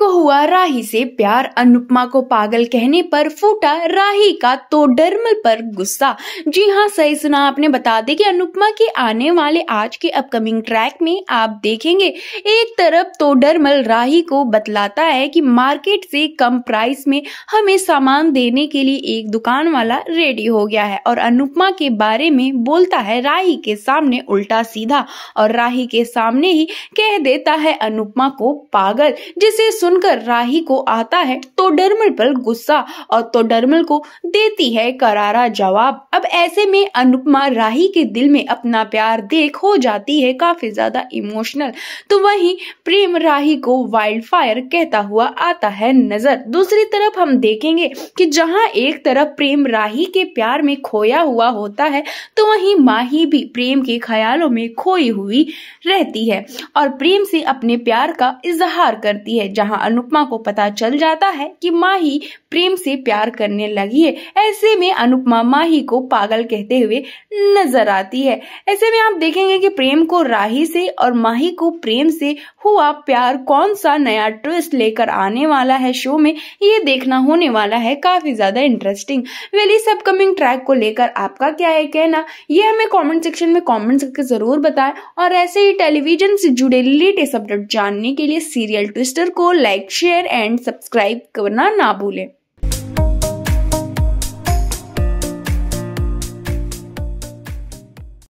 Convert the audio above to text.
को हुआ राही से प्यार अनुपमा को पागल कहने पर फूटा राही का तो डरमल पर गुस्सा जी हाँ सही सुना आपने बता दें कि अनुपमा के आने वाले आज के अपकमिंग ट्रैक में आप देखेंगे एक तरफ तो डरमल राही को बतलाता है कि मार्केट से कम प्राइस में हमें सामान देने के लिए एक दुकान वाला रेडी हो गया है और अनुपमा के बारे में बोलता है राही के सामने उल्टा सीधा और राही के सामने ही कह देता है अनुपमा को पागल जिसे सुन सुनकर राही को आता है तो डरमल पर गुस्सा और तो डरमल को देती है करारा जवाब अब ऐसे में अनुपमा राही के दिल में अपना प्यार देख हो जाती है काफी ज्यादा इमोशनल तो वहीं प्रेम राही को वाइल्ड फायर कहता हुआ आता है नजर दूसरी तरफ हम देखेंगे कि जहां एक तरफ प्रेम राही के प्यार में खोया हुआ होता है तो वहीं माही भी प्रेम के ख्यालों में खोई हुई रहती है और प्रेम से अपने प्यार का इजहार करती है जहां अनुपमा को पता चल जाता है कि माही प्रेम से प्यार करने लगी है ऐसे में अनुपमा माही को पागल कहते हुए नजर आती है ऐसे में आप देखेंगे कि प्रेम को राही से और माही को प्रेम से हुआ प्यार कौन सा नया ट्विस्ट लेकर आने वाला है शो में ये देखना होने वाला है काफी ज्यादा इंटरेस्टिंग वेल इस अपकमिंग ट्रैक को लेकर आपका क्या है कहना ये हमें कॉमेंट सेक्शन में कॉमेंट करके जरूर बताए और ऐसे ही टेलीविजन से जुड़े लेटेस्ट अपडेट जानने के लिए सीरियल ट्विस्टर को like like share and subscribe करना ना भूलें